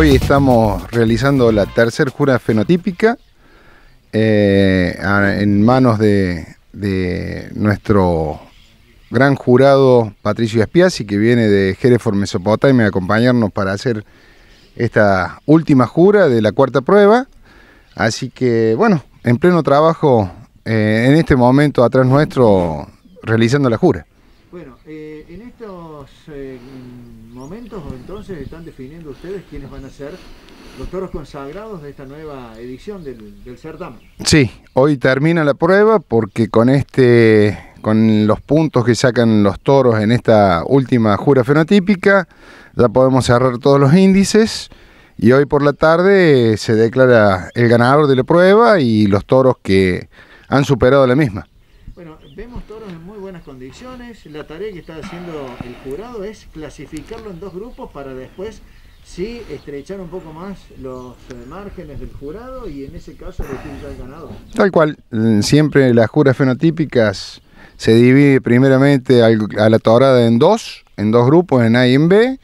Hoy estamos realizando la tercera jura fenotípica eh, en manos de, nuestro gran jurado Patricio y que viene de Hereford, Mesopotamia, a acompañarnos para hacer esta última jura de la cuarta prueba. Así que, bueno, en pleno trabajo, eh, en este momento atrás nuestro, realizando la jura. Bueno, eh, en estos entonces están definiendo ustedes quiénes van a ser los toros consagrados de esta nueva edición del, del Sí, hoy termina la prueba porque con este con los puntos que sacan los toros en esta última jura fenotípica, ya podemos cerrar todos los índices y hoy por la tarde se declara el ganador de la prueba y los toros que han superado la misma. Bueno, vemos condiciones. La tarea que está haciendo el jurado es clasificarlo en dos grupos para después sí estrechar un poco más los eh, márgenes del jurado y en ese caso decir ya el ganador. Tal cual, mm, siempre las juras fenotípicas se divide primeramente a la torada en dos, en dos grupos, en A y en B.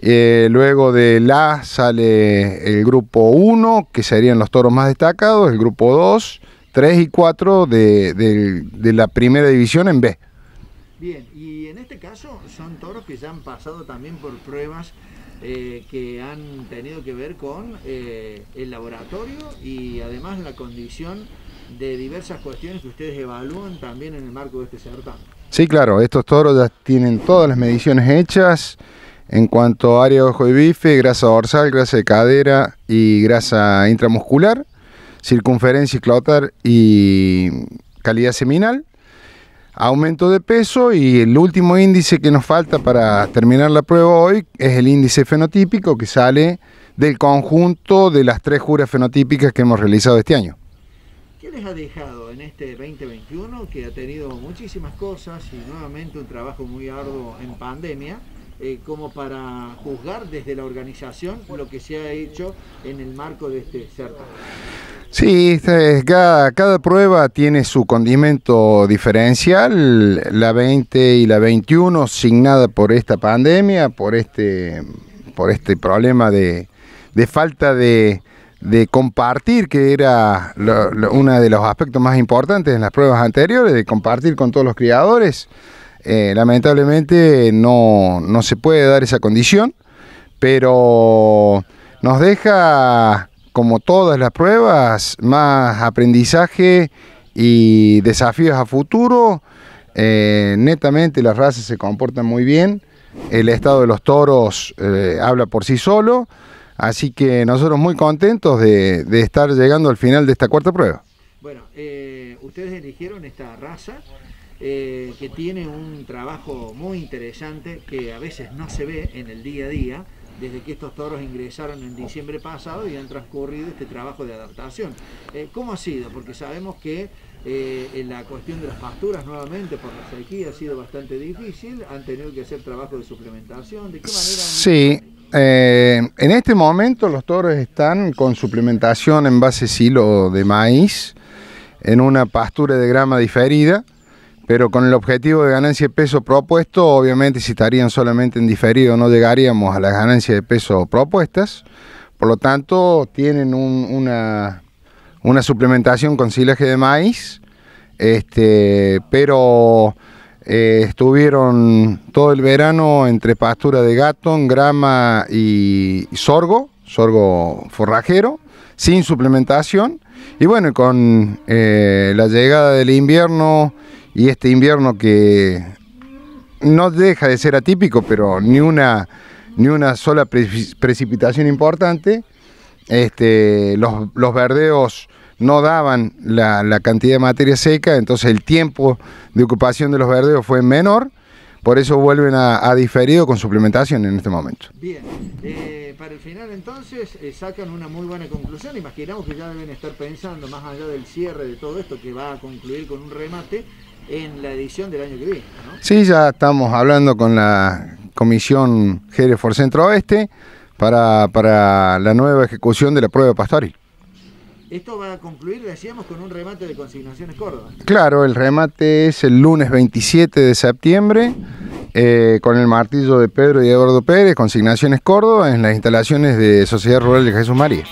Eh, luego de A sale el grupo 1, que serían los toros más destacados, el grupo 2 3 y 4 de, de, la primera división en B. Bien, y en este caso son toros que ya han pasado también por pruebas eh, que han tenido que ver con eh, el laboratorio y además la condición de diversas cuestiones que ustedes evalúan también en el marco de este certamen. Sí, claro, estos toros ya tienen todas las mediciones hechas en cuanto a área de ojo y bife, grasa dorsal, grasa de cadera y grasa intramuscular circunferencia y clotar y calidad seminal, aumento de peso y el último índice que nos falta para terminar la prueba hoy es el índice fenotípico que sale del conjunto de las tres juras fenotípicas que hemos realizado este año. ¿Qué les ha dejado en este 2021 que ha tenido muchísimas cosas y nuevamente un trabajo muy arduo en pandemia? Eh, como para juzgar desde la organización lo que se ha hecho en el marco de este certamen. Sí, este, cada, prueba tiene su condimento diferencial. La 20 y la 21, signada por esta pandemia, por este, por este problema de, falta de, compartir, que era uno de los aspectos más importantes en las pruebas anteriores, de compartir con todos los criadores. Eh, lamentablemente no, no se puede dar esa condición, pero nos deja como todas las pruebas, más aprendizaje y desafíos a futuro. Eh, netamente las razas se comportan muy bien, el estado de los toros eh, habla por sí solo, así que nosotros muy contentos de, estar llegando al final de esta cuarta prueba. Bueno, eh, ustedes eligieron esta raza que tiene un trabajo muy interesante que a veces no se ve en el día a día, desde que estos toros ingresaron en diciembre pasado y han transcurrido este trabajo de adaptación. Eh, ¿Cómo ha sido? Porque sabemos que eh, en la cuestión de las pasturas nuevamente por la sequía ha sido bastante difícil, han tenido que hacer trabajo de suplementación, ¿de qué manera? Sí. Eh, en este momento los toros están con suplementación en base silo de maíz, en una pastura de grama diferida, pero con el objetivo de ganancia de peso propuesto, obviamente si estarían solamente en diferido no llegaríamos a las ganancias de peso propuestas, por lo tanto tienen una, una, suplementación con silaje de maíz, este, pero eh, estuvieron todo el verano entre pastura de gato, grama y, sorgo, sorgo forrajero, sin suplementación, y bueno, con eh, la llegada del invierno, y este invierno que no deja de ser atípico, pero ni una, ni una sola precipitación importante, este, los, los, verdeos no daban la, cantidad de materia seca, entonces el tiempo de ocupación de los verdeos fue menor, por eso vuelven a, a diferido con suplementación en este momento. Bien, eh, para el final entonces eh, sacan una muy buena conclusión, imaginamos que ya deben estar pensando, más allá del cierre de todo esto, que va a concluir con un remate, en la edición del año que viene. ¿no? Sí, ya estamos hablando con la Comisión Jerez Centro Oeste para, la nueva ejecución de la prueba pastoral. Esto va a concluir, decíamos, con un remate de Consignaciones Córdoba. Claro, el remate es el lunes 27 de septiembre eh, con el martillo de Pedro y Eduardo Pérez, Consignaciones Córdoba, en las instalaciones de Sociedad Rural de Jesús María.